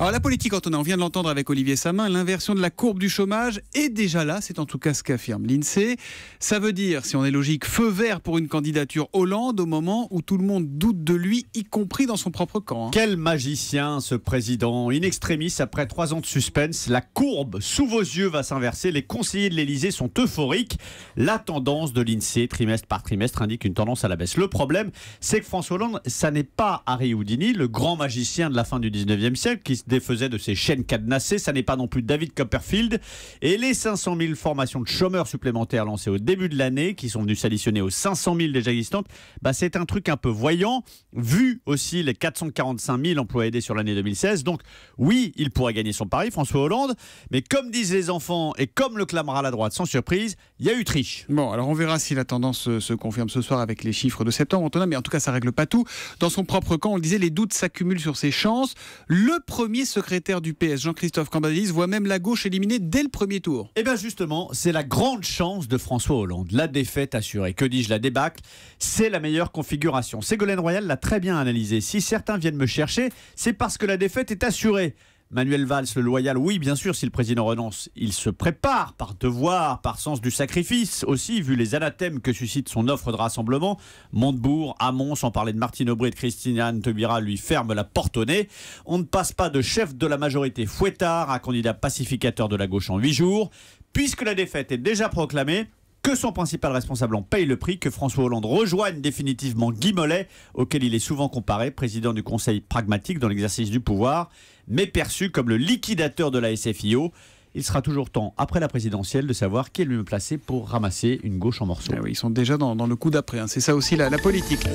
Alors la politique, Antonin, on vient de l'entendre avec Olivier Samin, l'inversion de la courbe du chômage est déjà là, c'est en tout cas ce qu'affirme l'INSEE. Ça veut dire, si on est logique, feu vert pour une candidature Hollande au moment où tout le monde doute de lui, y compris dans son propre camp. Hein. Quel magicien ce président In extremis, après trois ans de suspense, la courbe sous vos yeux va s'inverser, les conseillers de l'Elysée sont euphoriques, la tendance de l'INSEE trimestre par trimestre indique une tendance à la baisse. Le problème, c'est que François Hollande, ça n'est pas Harry Houdini, le grand magicien de la fin du 19e siècle, qui défaisait de ses chaînes cadenassées. Ça n'est pas non plus David Copperfield. Et les 500 000 formations de chômeurs supplémentaires lancées au début de l'année, qui sont venues s'additionner aux 500 000 déjà existantes, bah c'est un truc un peu voyant, vu aussi les 445 000 emplois aidés sur l'année 2016. Donc oui, il pourrait gagner son pari, François Hollande. Mais comme disent les enfants et comme le clamera la droite, sans surprise, il y a eu triche. Bon, alors on verra si la tendance se, confirme ce soir avec les chiffres de septembre, Mais en tout cas, ça règle pas tout. Dans son propre camp, on le disait, les doutes s'accumulent sur ses chances. Le premier premier secrétaire du PS, Jean-Christophe Cambadélis, voit même la gauche éliminée dès le premier tour. et eh bien justement, c'est la grande chance de François Hollande. La défaite assurée, que dis-je, la débâcle, c'est la meilleure configuration. Ségolène Royal l'a très bien analysé. Si certains viennent me chercher, c'est parce que la défaite est assurée. Manuel Valls, le loyal, oui, bien sûr, si le président renonce, il se prépare par devoir, par sens du sacrifice aussi, vu les anathèmes que suscite son offre de rassemblement. Montebourg, Hamon, sans parler de Martine Aubry et de Christine Anne lui ferme la porte au nez. On ne passe pas de chef de la majorité fouettard à candidat pacificateur de la gauche en huit jours. Puisque la défaite est déjà proclamée, que son principal responsable en paye le prix, que François Hollande rejoigne définitivement Guy Mollet, auquel il est souvent comparé, président du Conseil pragmatique dans l'exercice du pouvoir, mais perçu comme le liquidateur de la SFIO. Il sera toujours temps, après la présidentielle, de savoir qui est le mieux placé pour ramasser une gauche en morceaux. Ah ils sont déjà dans, le coup d'après. Hein. C'est ça aussi la politique.